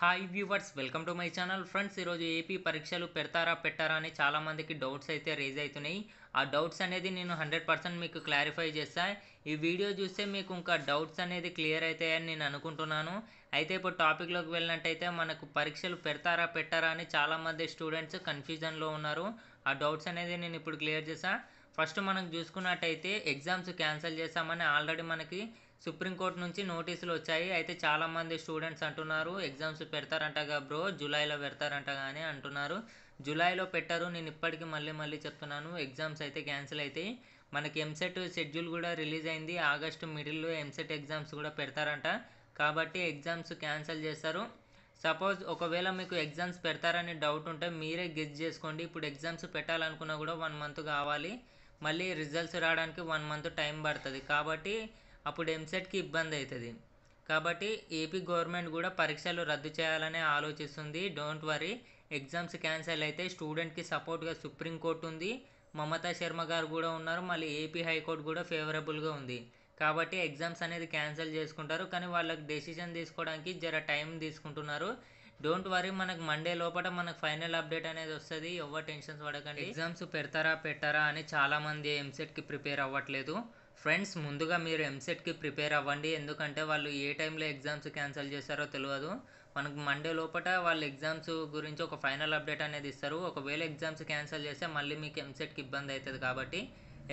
Hi viewers welcome to my channel friends ఈరోజు AP పరీక్షలు పెడతారా పెట్టారా అని చాలామందికి డౌట్స్ అయితే రేజ్ అవుతున్నాయి ఆ డౌట్స్ అనేది నేను హండ్రెడ్ పర్సెంట్ మీకు క్లారిఫై చేస్తా ఈ వీడియో చూస్తే మీకు ఇంకా డౌట్స్ అనేది క్లియర్ అవుతాయని నేను అనుకుంటున్నాను అయితే ఇప్పుడు టాపిక్లోకి వెళ్ళినట్టయితే మనకు పరీక్షలు పెడతారా పెట్టారా అని చాలామంది స్టూడెంట్స్ కన్ఫ్యూజన్లో ఉన్నారు ఆ డౌట్స్ అనేది నేను ఇప్పుడు క్లియర్ చేసా ఫస్ట్ మనం చూసుకున్నట్టయితే ఎగ్జామ్స్ క్యాన్సిల్ చేశామని ఆల్రెడీ మనకి సుప్రీంకోర్టు నుంచి నోటీసులు వచ్చాయి అయితే చాలామంది స్టూడెంట్స్ అంటున్నారు ఎగ్జామ్స్ పెడతారంటగా బ్రో జూలైలో పెడతారంట కానీ అంటున్నారు జూలైలో పెట్టారు నేను ఇప్పటికీ మళ్ళీ మళ్ళీ చెప్తున్నాను ఎగ్జామ్స్ అయితే క్యాన్సిల్ అవుతాయి మనకి ఎంసెట్ షెడ్యూల్ కూడా రిలీజ్ అయింది ఆగస్టు మిడిల్లో ఎంసెట్ ఎగ్జామ్స్ కూడా పెడతారంట కాబట్టి ఎగ్జామ్స్ క్యాన్సిల్ చేస్తారు సపోజ్ ఒకవేళ మీకు ఎగ్జామ్స్ పెడతారని డౌట్ ఉంటే మీరే గెస్ చేసుకోండి ఇప్పుడు ఎగ్జామ్స్ పెట్టాలనుకున్నా కూడా వన్ మంత్ కావాలి మళ్ళీ రిజల్ట్స్ రావడానికి వన్ మంత్ టైం పడుతుంది కాబట్టి అప్పుడు ఎంసెట్కి ఇబ్బంది అవుతుంది కాబట్టి ఏపీ గవర్నమెంట్ కూడా పరీక్షలు రద్దు చేయాలనే ఆలోచిస్తుంది డోంట్ వరీ ఎగ్జామ్స్ క్యాన్సిల్ అయితే స్టూడెంట్కి సపోర్ట్గా సుప్రీంకోర్టు ఉంది మమతా శర్మ గారు కూడా ఉన్నారు మళ్ళీ ఏపీ హైకోర్టు కూడా ఫేవరబుల్గా ఉంది కాబట్టి ఎగ్జామ్స్ అనేది క్యాన్సిల్ చేసుకుంటారు కానీ వాళ్ళకి డెసిషన్ తీసుకోవడానికి జర టైం తీసుకుంటున్నారు డోంట్ వరీ మనకు మండే లోపల మనకు ఫైనల్ అప్డేట్ అనేది వస్తుంది ఎవరు టెన్షన్స్ పడకండి ఎగ్జామ్స్ పెడతారా పెట్టారా అని చాలామంది ఎంసెట్కి ప్రిపేర్ అవ్వట్లేదు ఫ్రెండ్స్ ముందుగా మీరు ఎంసెట్కి ప్రిపేర్ అవ్వండి ఎందుకంటే వాళ్ళు ఏ టైంలో ఎగ్జామ్స్ క్యాన్సిల్ చేస్తారో తెలియదు మనకు మండే లోపల వాళ్ళు ఎగ్జామ్స్ గురించి ఒక ఫైనల్ అప్డేట్ అనేది ఇస్తారు ఒకవేళ ఎగ్జామ్స్ క్యాన్సిల్ చేస్తే మళ్ళీ మీకు ఎంసెట్కి ఇబ్బంది అవుతుంది కాబట్టి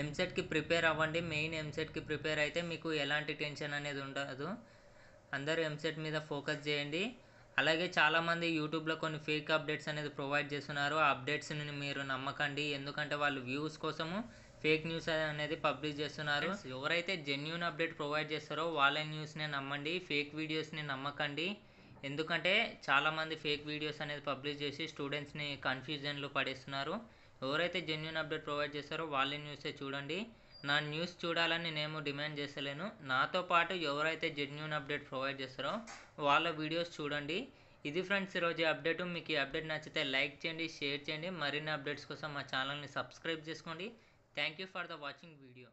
ఎంసెట్కి ప్రిపేర్ అవ్వండి మెయిన్ ఎంసెట్కి ప్రిపేర్ అయితే మీకు ఎలాంటి టెన్షన్ అనేది ఉండదు అందరూ ఎంసెట్ మీద ఫోకస్ చేయండి అలాగే చాలామంది యూట్యూబ్లో కొన్ని ఫేక్ అప్డేట్స్ అనేది ప్రొవైడ్ చేస్తున్నారు ఆ అప్డేట్స్ని మీరు నమ్మకండి ఎందుకంటే వాళ్ళు వ్యూస్ కోసము ఫేక్ న్యూస్ అనేది పబ్లిష్ చేస్తున్నారు ఎవరైతే జెన్యున్ అప్డేట్ ప్రొవైడ్ చేస్తారో వాళ్ళ న్యూస్నే నమ్మండి ఫేక్ వీడియోస్ని నమ్మకండి ఎందుకంటే చాలామంది ఫేక్ వీడియోస్ అనేది పబ్లిష్ చేసి స్టూడెంట్స్ని కన్ఫ్యూజన్లో పడేస్తున్నారు ఎవరైతే జెన్యున్ అప్డేట్ ప్రొవైడ్ చేస్తారో వాళ్ళ న్యూసే చూడండి నా న్యూస్ చూడాలని నేను డిమాండ్ చేస్తలేను నాతో పాటు ఎవరైతే జెన్యున్ అప్డేట్ ప్రొవైడ్ చేస్తారో వాళ్ళ వీడియోస్ చూడండి ఇది ఫ్రెండ్స్ ఈరోజు అప్డేట్ మీకు ఈ అప్డేట్ నచ్చితే లైక్ చేయండి షేర్ చేయండి మరిన్ని అప్డేట్స్ కోసం మా ఛానల్ని సబ్స్క్రైబ్ చేసుకోండి Thank you for the watching video.